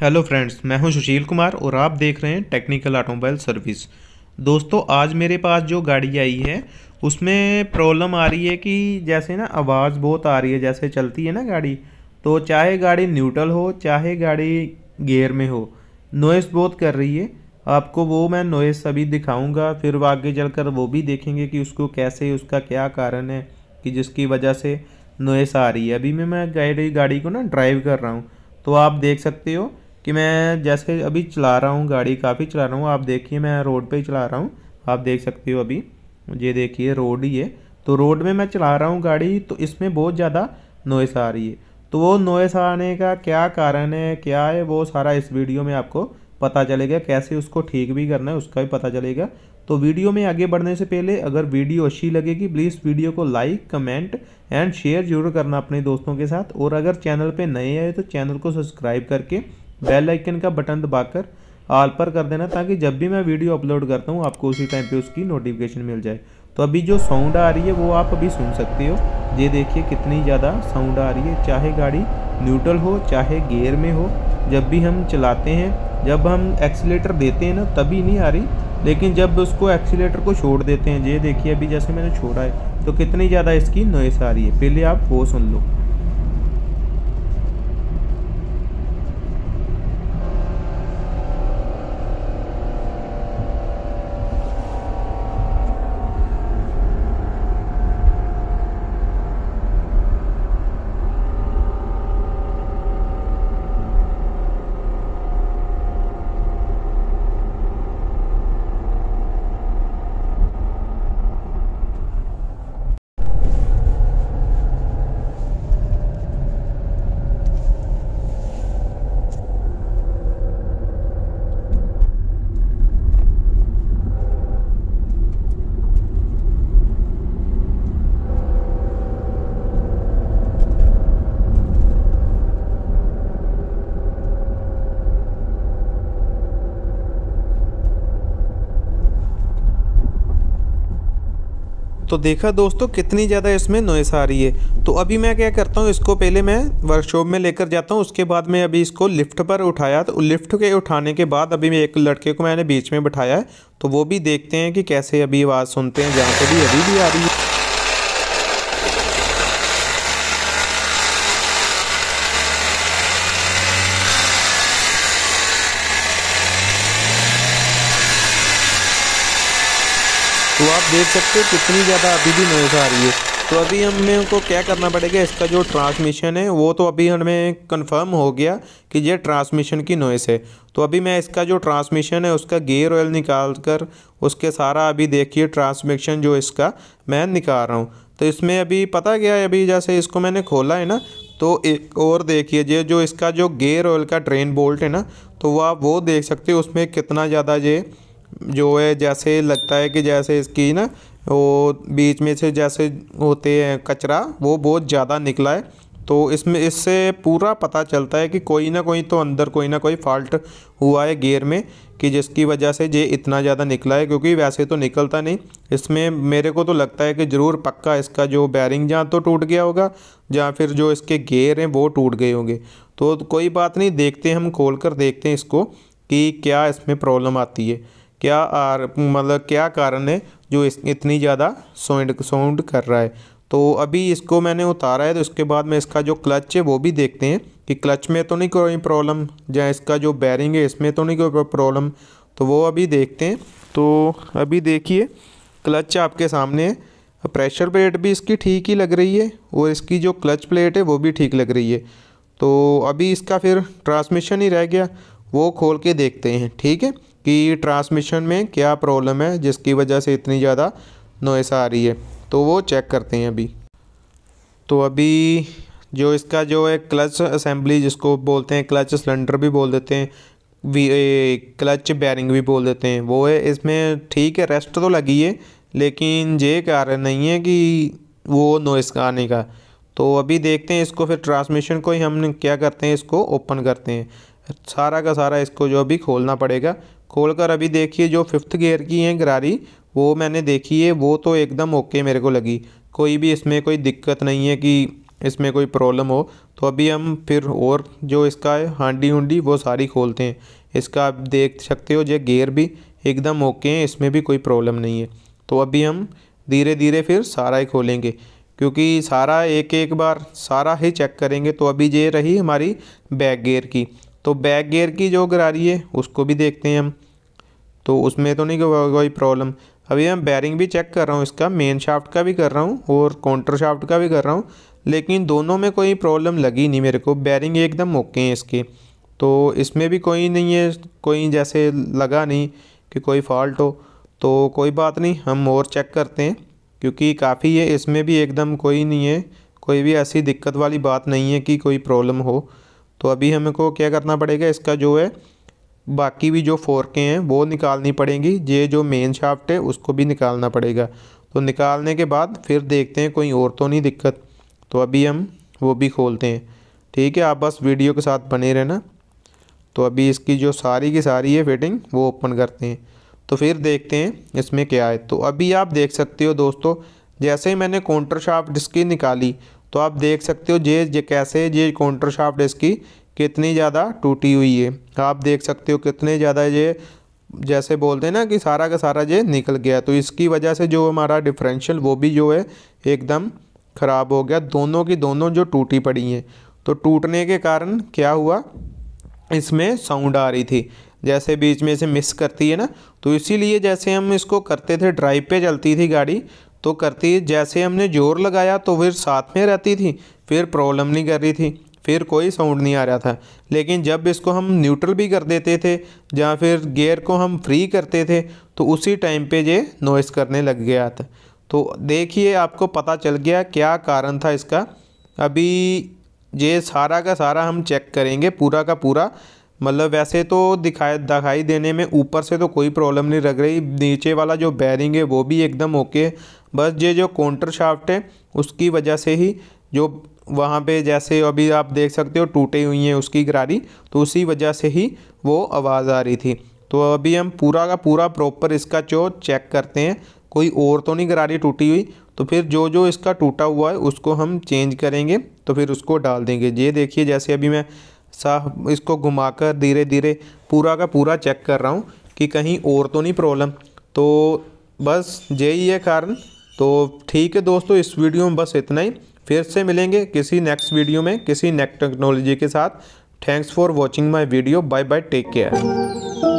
hello friends मैं हूं सुशील कुमार और आप देख रहे हैं टेक्निकल ऑटोमोबाइल सर्विस दोस्तों आज मेरे पास जो गाड़ी आई है उसमें प्रॉब्लम आ रही है कि जैसे ना आवाज़ बहुत आ रही है जैसे चलती है ना गाड़ी तो चाहे गाड़ी न्यूट्रल हो चाहे गाड़ी गेयर में हो नोइस बहुत कर रही है आपको वो मैं नोइस अभी दिखाऊंगा फिर वो आगे चल वो भी देखेंगे कि उसको कैसे उसका क्या कारण है कि जिसकी वजह से नोइस आ रही है अभी मैं मैं गाड़ी गाड़ी को ना ड्राइव कर रहा हूँ तो आप देख सकते हो कि मैं जैसे अभी चला रहा हूँ गाड़ी काफ़ी चला रहा हूँ आप देखिए मैं रोड पे ही चला रहा हूँ आप देख सकते हो अभी ये देखिए रोड ही है तो रोड में मैं चला रहा हूँ गाड़ी तो इसमें बहुत ज़्यादा नोइस आ रही है तो वो नोइस आने का क्या कारण है क्या है वो सारा इस वीडियो में आपको पता चलेगा कैसे उसको ठीक भी करना है उसका भी पता चलेगा तो वीडियो में आगे बढ़ने से पहले अगर वीडियो अच्छी लगेगी प्लीज़ वीडियो को लाइक कमेंट एंड शेयर जरूर करना अपने दोस्तों के साथ और अगर चैनल पे नए आए तो चैनल को सब्सक्राइब करके बेल आइकन का बटन दबाकर ऑल पर कर देना ताकि जब भी मैं वीडियो अपलोड करता हूँ आपको उसी टाइम पे उसकी नोटिफिकेशन मिल जाए तो अभी जो साउंड आ रही है वो आप अभी सुन सकते हो ये देखिए कितनी ज़्यादा साउंड आ रही है चाहे गाड़ी न्यूट्रल हो चाहे गेयर में हो जब भी हम चलाते हैं जब हम एक्सीटर देते हैं ना तभी नहीं आ रही लेकिन जब उसको एक्सीटर को छोड़ देते हैं ये देखिए अभी जैसे मैंने छोड़ा है तो कितनी ज़्यादा इसकी नॉइस आ रही है पहले आप वो सुन लो तो देखा दोस्तों कितनी ज़्यादा इसमें नोइस आ रही है तो अभी मैं क्या करता हूँ इसको पहले मैं वर्कशॉप में लेकर जाता हूँ उसके बाद मैं अभी इसको लिफ्ट पर उठाया तो लिफ्ट के उठाने के बाद अभी मैं एक लड़के को मैंने बीच में बैठाया है तो वो भी देखते हैं कि कैसे अभी आवाज़ सुनते हैं जहाँ पर भी अभी भी आ रही है आप देख सकते हो कितनी ज़्यादा अभी भी नोइस आ रही है तो अभी हमें उनको क्या करना पड़ेगा इसका जो ट्रांसमिशन है वो तो अभी हमें कंफर्म हो गया कि ये ट्रांसमिशन की नोइस है तो अभी मैं इसका जो ट्रांसमिशन है उसका गेयर ऑयल निकाल कर उसके सारा अभी देखिए ट्रांसमिशन जो इसका मैं निकाल रहा हूँ तो इसमें अभी पता गया है अभी जैसे इसको मैंने खोला है ना तो एक और देखिए ये जो इसका जो गेयर ऑयल का ट्रेन बोल्ट है ना तो वो आप वो देख सकते हो उसमें कितना ज़्यादा ये जो है जैसे लगता है कि जैसे इसकी ना वो बीच में से जैसे होते हैं कचरा वो बहुत ज़्यादा निकला है तो इसमें इससे पूरा पता चलता है कि कोई ना कोई तो अंदर कोई ना कोई फॉल्ट हुआ है गेयर में कि जिसकी वजह से ये इतना ज़्यादा निकला है क्योंकि वैसे तो निकलता नहीं इसमें मेरे को तो लगता है कि ज़रूर पक्का इसका जो बैरिंग जहाँ तो टूट गया होगा या फिर जो इसके गेयर हैं वो टूट गए होंगे तो कोई बात नहीं देखते हम खोल कर देखते हैं इसको कि क्या इसमें प्रॉब्लम आती है क्या आर मतलब क्या कारण है जो इस इतनी ज़्यादा साउंड साउंड कर रहा है तो अभी इसको मैंने उतारा है तो इसके बाद में इसका जो क्लच है वो भी देखते हैं कि क्लच में तो नहीं कोई प्रॉब्लम या इसका जो बैरिंग है इसमें तो नहीं कोई प्रॉब्लम तो वो अभी देखते हैं तो अभी देखिए क्लच आपके सामने है प्रेशर प्लेट भी इसकी ठीक ही लग रही है और इसकी जो क्लच प्लेट है वो भी ठीक लग रही है तो अभी इसका फिर ट्रांसमिशन ही रह गया वो खोल के देखते हैं ठीक है कि ट्रांसमिशन में क्या प्रॉब्लम है जिसकी वजह से इतनी ज़्यादा नोइस आ रही है तो वो चेक करते हैं अभी तो अभी जो इसका जो है क्लच असेंबली जिसको बोलते हैं क्लच सिलेंडर भी बोल देते हैं वी ए, क्लच बैरिंग भी बोल देते हैं वो है इसमें ठीक है रेस्ट तो लगी है लेकिन ये कारण नहीं है कि वो नोइस आने का तो अभी देखते हैं इसको फिर ट्रांसमिशन को ही हम क्या करते हैं इसको ओपन करते हैं सारा का सारा इसको जो अभी खोलना पड़ेगा खोलकर अभी देखिए जो फिफ्थ गेयर की हैं गरारी वो मैंने देखी है वो तो एकदम ओके मेरे को लगी कोई भी इसमें कोई दिक्कत नहीं है कि इसमें कोई प्रॉब्लम हो तो अभी हम फिर और जो इसका है हांडी हुंडी वो सारी खोलते हैं इसका आप देख सकते हो जो गेयर भी एकदम ओके हैं इसमें भी कोई प्रॉब्लम नहीं है तो अभी हम धीरे धीरे फिर सारा ही खोलेंगे क्योंकि सारा एक एक बार सारा ही चेक करेंगे तो अभी ये रही हमारी बैक गेयर की तो बैक गेयर की जो गरारी है उसको भी देखते हैं हम तो उसमें तो नहीं कोई प्रॉब्लम अभी मैं बैरिंग भी चेक कर रहा हूँ इसका मेन शाफ्ट का भी कर रहा हूँ और काउंटर शाफ्ट का भी कर रहा हूँ लेकिन दोनों में कोई प्रॉब्लम लगी नहीं मेरे को बैरिंग एकदम ओके हैं इसके तो इसमें भी कोई नहीं है कोई जैसे लगा नहीं कि कोई फॉल्ट हो तो कोई बात नहीं हम और चेक करते हैं क्योंकि काफ़ी है इसमें भी एकदम कोई नहीं है कोई भी ऐसी दिक्कत वाली बात नहीं है कि कोई प्रॉब्लम हो तो अभी हमें को क्या करना पड़ेगा इसका जो है बाकी भी जो फोरकें हैं वो निकालनी पड़ेंगी ये जो मेन शाफ्ट है उसको भी निकालना पड़ेगा तो निकालने के बाद फिर देखते हैं कोई और तो नहीं दिक्कत तो अभी हम वो भी खोलते हैं ठीक है आप बस वीडियो के साथ बने रहना तो अभी इसकी जो सारी की सारी है फिटिंग वो ओपन करते हैं तो फिर देखते हैं इसमें क्या है तो अभी आप देख सकते हो दोस्तों जैसे ही मैंने काउंटर शाफ्ट इसकी निकाली तो आप देख सकते हो ये ये कैसे ये काउंटर शाफ्ट इसकी कितनी ज़्यादा टूटी हुई है आप देख सकते हो कितने ज़्यादा ये जैसे बोलते हैं ना कि सारा का सारा ये निकल गया तो इसकी वजह से जो हमारा डिफरेंशियल वो भी जो है एकदम ख़राब हो गया दोनों की दोनों जो टूटी पड़ी हैं तो टूटने के कारण क्या हुआ इसमें साउंड आ रही थी जैसे बीच में से मिस करती है ना तो इसीलिए जैसे हम इसको करते थे ड्राइव पे चलती थी गाड़ी तो करती जैसे हमने जोर लगाया तो फिर साथ में रहती थी फिर प्रॉब्लम नहीं कर रही थी फिर कोई साउंड नहीं आ रहा था लेकिन जब इसको हम न्यूट्रल भी कर देते थे या फिर गेयर को हम फ्री करते थे तो उसी टाइम पे ये नॉइस करने लग गया था तो देखिए आपको पता चल गया क्या कारण था इसका अभी ये सारा का सारा हम चेक करेंगे पूरा का पूरा मतलब वैसे तो दिखाई दिखाई देने में ऊपर से तो कोई प्रॉब्लम नहीं लग रही नीचे वाला जो बैरिंग है वो भी एकदम ओके बस ये जो काउंटर शाफ्ट है उसकी वजह से ही जो वहाँ पे जैसे अभी आप देख सकते हो टूटे हुई हैं उसकी गरारी तो उसी वजह से ही वो आवाज़ आ रही थी तो अभी हम पूरा का पूरा प्रॉपर इसका जो चेक करते हैं कोई और तो नहीं गरारी टूटी हुई तो फिर जो जो इसका टूटा हुआ है उसको हम चेंज करेंगे तो फिर उसको डाल देंगे ये देखिए जैसे अभी मैं सा इसको घुमाकर धीरे धीरे पूरा का पूरा चेक कर रहा हूँ कि कहीं और तो नहीं प्रॉब्लम तो बस यही है कारण तो ठीक है दोस्तों इस वीडियो में बस इतना ही फिर से मिलेंगे किसी नेक्स्ट वीडियो में किसी नेक्स्ट टेक्नोलॉजी के साथ thanks for watching my video bye bye take care